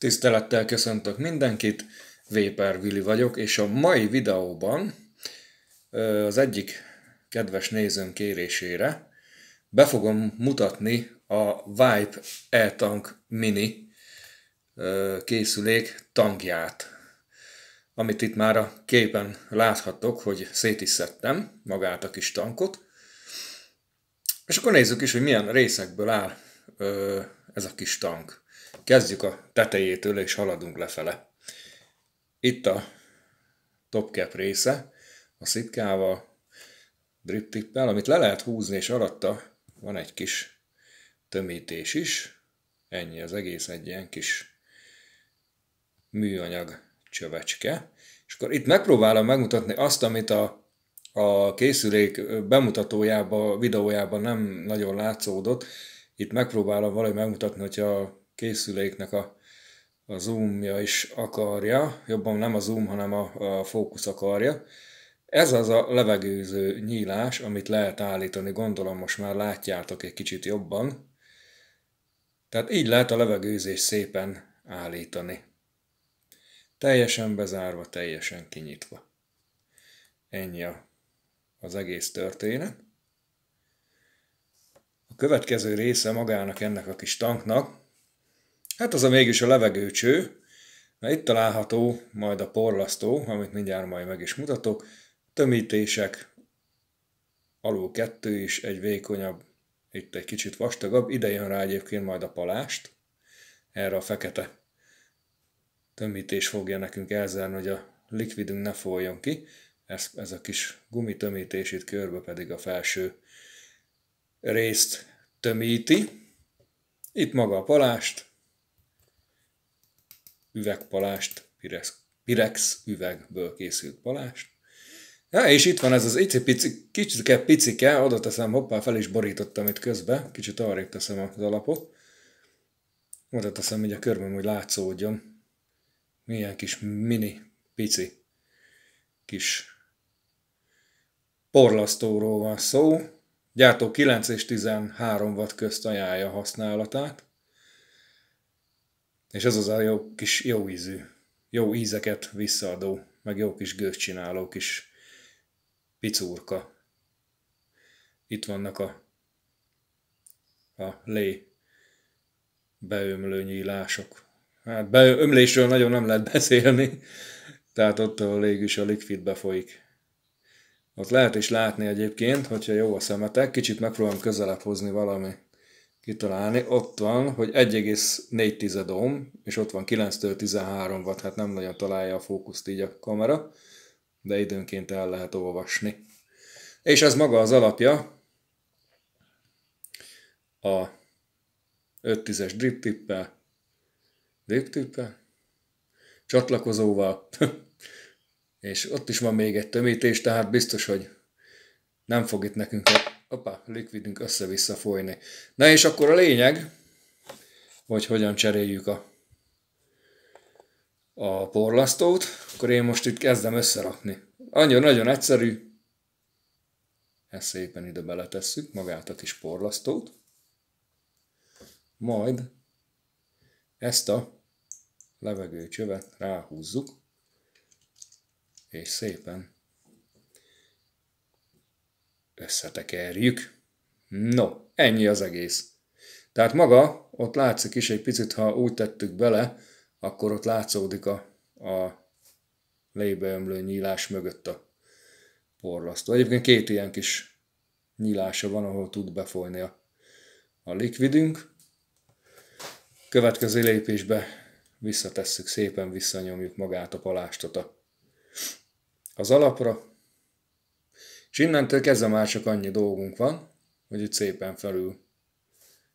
Tisztelettel köszöntök mindenkit, Véper Vili vagyok, és a mai videóban az egyik kedves nézőm kérésére be fogom mutatni a Vibe E-Tank Mini készülék tankját, amit itt már a képen láthatok, hogy szét is szedtem magát a kis tankot. És akkor nézzük is, hogy milyen részekből áll ez a kis tank. Kezdjük a tetejétől, és haladunk lefele. Itt a cap része, a szitkával, drip tippel, amit le lehet húzni, és alatta van egy kis tömítés is. Ennyi az egész, egy ilyen kis műanyag csövecske. És akkor itt megpróbálom megmutatni azt, amit a, a készülék bemutatójában, videójában nem nagyon látszódott. Itt megpróbálom valahogy megmutatni, hogyha készüléknek a, a zoomja is akarja, jobban nem a zoom, hanem a, a fókusz akarja. Ez az a levegőző nyílás, amit lehet állítani, gondolom most már látjátok egy kicsit jobban. Tehát így lehet a levegőzés szépen állítani. Teljesen bezárva, teljesen kinyitva. Ennyi a, az egész történet. A következő része magának ennek a kis tanknak, Hát az a mégis a levegőcső, Na itt található majd a porlasztó, amit mindjárt majd meg is mutatok, tömítések, alul kettő is, egy vékonyabb, itt egy kicsit vastagabb, ide jön rá egyébként majd a palást, erre a fekete tömítés fogja nekünk elzárni, hogy a likvidünk ne folyjon ki, ez, ez a kis gumitömítés itt körbe pedig a felső részt tömíti, itt maga a palást, üvegpalást, Pirex, Pirex üvegből készült palást. Ja, és itt van ez az icipici, kicsike, picike, oda teszem, hoppá, fel is borítottam itt közbe, kicsit arrébb teszem az alapot. Oda teszem hogy a körben hogy látszódjon. Milyen kis mini, pici, kis porlasztóról van szó. Gyártó 9 és 13 watt közt ajánlja használatát. És ez az a jó kis jó ízű, jó ízeket visszaadó, meg jó kis gőzcsináló kis picúrka. Itt vannak a, a lé beömlő nyílások. Hát beömlésről nagyon nem lehet beszélni, tehát ott, a lég is a likvid befolyik. Ott lehet is látni egyébként, hogyha jó a szemetek, kicsit megpróbálom közelebb hozni valami kitalálni, ott van, hogy 1,4 ohm, és ott van 9-től 13 watt, hát nem nagyon találja a fókuszt így a kamera, de időnként el lehet olvasni. És ez maga az alapja a 5-10-es drip tippel, drip tippel, csatlakozóval, és ott is van még egy tömítés, tehát biztos, hogy nem fog itt nekünk Opa, likvidünk össze-vissza folyni. Na és akkor a lényeg, hogy hogyan cseréljük a, a porlasztót, akkor én most itt kezdem összerakni. Annyira nagyon egyszerű, ezt szépen ide beletesszük, magát a kis porlasztót, majd ezt a levegőcsövet ráhúzzuk, és szépen összetekerjük. No, ennyi az egész. Tehát maga, ott látszik is egy picit, ha úgy tettük bele, akkor ott látszódik a, a lébeömlő nyílás mögött a porlasztó. Egyébként két ilyen kis nyílása van, ahol tud befolyni a, a likvidünk. Következő lépésbe visszatesszük, szépen visszanyomjuk magát a palástot a, az alapra, és innentől kezdve már csak annyi dolgunk van, hogy itt szépen felül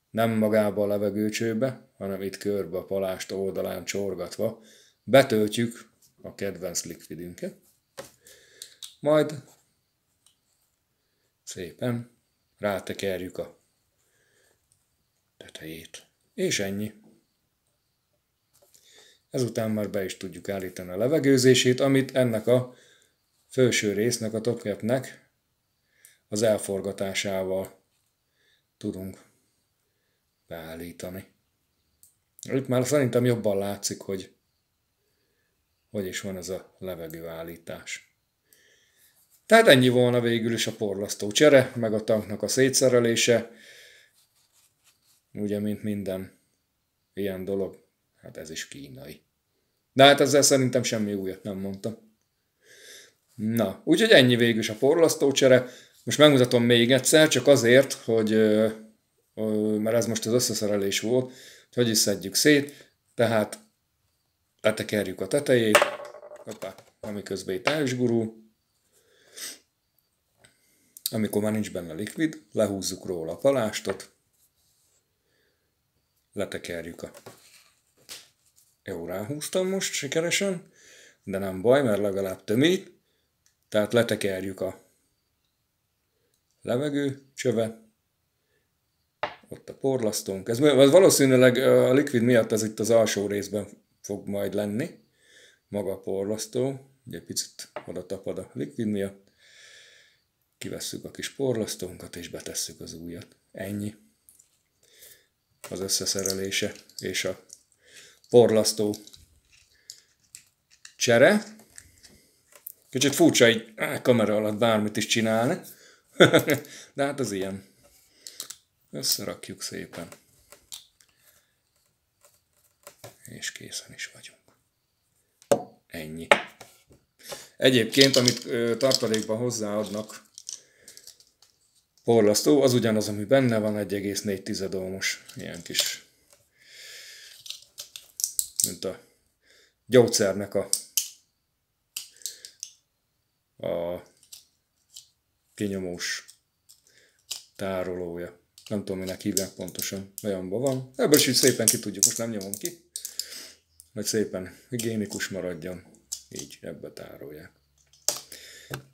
nem magába a levegőcsőbe, hanem itt körbe a palást oldalán csorgatva betöltjük a kedvenc likvidünket. Majd szépen rátekerjük a tetejét. És ennyi. Ezután már be is tudjuk állítani a levegőzését, amit ennek a felső résznek, a topkepnek az elforgatásával tudunk beállítani. Itt már szerintem jobban látszik, hogy hogy is van ez a levegőállítás. Tehát ennyi volna végül is a porlasztó csere, meg a tanknak a szétszerelése. Ugye, mint minden ilyen dolog, hát ez is kínai. De hát ezzel szerintem semmi újat nem mondtam. Na, úgyhogy ennyi végül is a csere. Most megmutatom még egyszer, csak azért, hogy mert ez most az összeszerelés volt, hogy is szedjük szét, tehát letekerjük a tetejét, hoppá, ami közben itt gurul, amikor már nincs benne likvid, lehúzzuk róla a palástot, letekerjük a... Jó, ráhúztam most sikeresen, de nem baj, mert legalább tömít, tehát letekerjük a levegő, csöve, ott a porlasztónk. Ez, ez valószínűleg a likvid miatt ez itt az alsó részben fog majd lenni, maga a porlasztó, ugye picit oda tapad a likvid miatt. Kivesszük a kis porlasztónkat és betesszük az újat. Ennyi az összeszerelése és a porlasztó csere. Kicsit furcsa így kamera alatt bármit is csinálni. De hát az ilyen. Összerakjuk szépen. És készen is vagyunk. Ennyi. Egyébként, amit ö, tartalékban hozzáadnak, porlasztó, az ugyanaz, ami benne van, 1,4 ohmos, ilyen kis, mint a gyógyszernek a kinyomós tárolója. Nem tudom, minek hívják pontosan, olyanban van. Ebből is így szépen ki tudjuk, most nem nyomom ki. Hogy szépen higiénikus maradjon, így ebbe tárolják.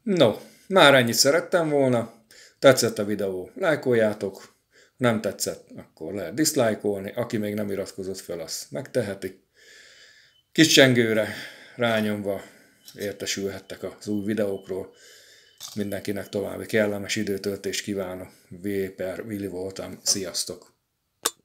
No, már ennyit szerettem volna. Tetszett a videó, lájkoljátok. Nem tetszett, akkor lehet diszlájkolni. Aki még nem iratkozott fel, az megteheti. Kis csengőre rányomva értesülhettek az új videókról. Mindenkinek további kellemes időtöltést kívánok. Véper Vili voltam. Sziasztok!